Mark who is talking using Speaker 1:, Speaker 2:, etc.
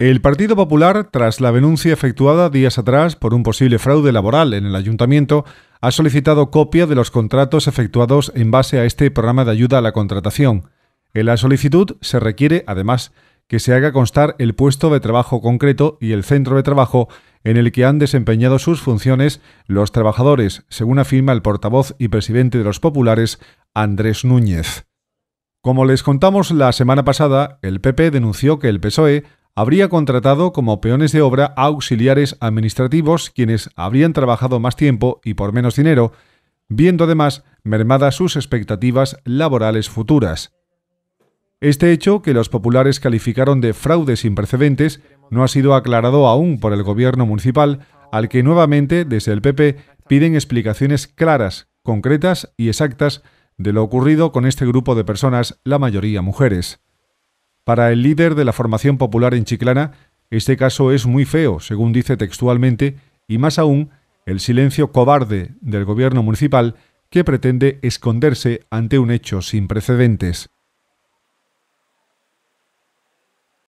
Speaker 1: El Partido Popular, tras la denuncia efectuada días atrás por un posible fraude laboral en el ayuntamiento, ha solicitado copia de los contratos efectuados en base a este programa de ayuda a la contratación. En la solicitud se requiere, además, que se haga constar el puesto de trabajo concreto y el centro de trabajo en el que han desempeñado sus funciones los trabajadores, según afirma el portavoz y presidente de los populares, Andrés Núñez. Como les contamos la semana pasada, el PP denunció que el PSOE habría contratado como peones de obra auxiliares administrativos quienes habrían trabajado más tiempo y por menos dinero, viendo además mermadas sus expectativas laborales futuras. Este hecho, que los populares calificaron de fraude sin precedentes, no ha sido aclarado aún por el gobierno municipal, al que nuevamente, desde el PP, piden explicaciones claras, concretas y exactas de lo ocurrido con este grupo de personas, la mayoría mujeres. Para el líder de la formación popular en Chiclana, este caso es muy feo, según dice textualmente, y más aún, el silencio cobarde del gobierno municipal que pretende esconderse ante un hecho sin precedentes.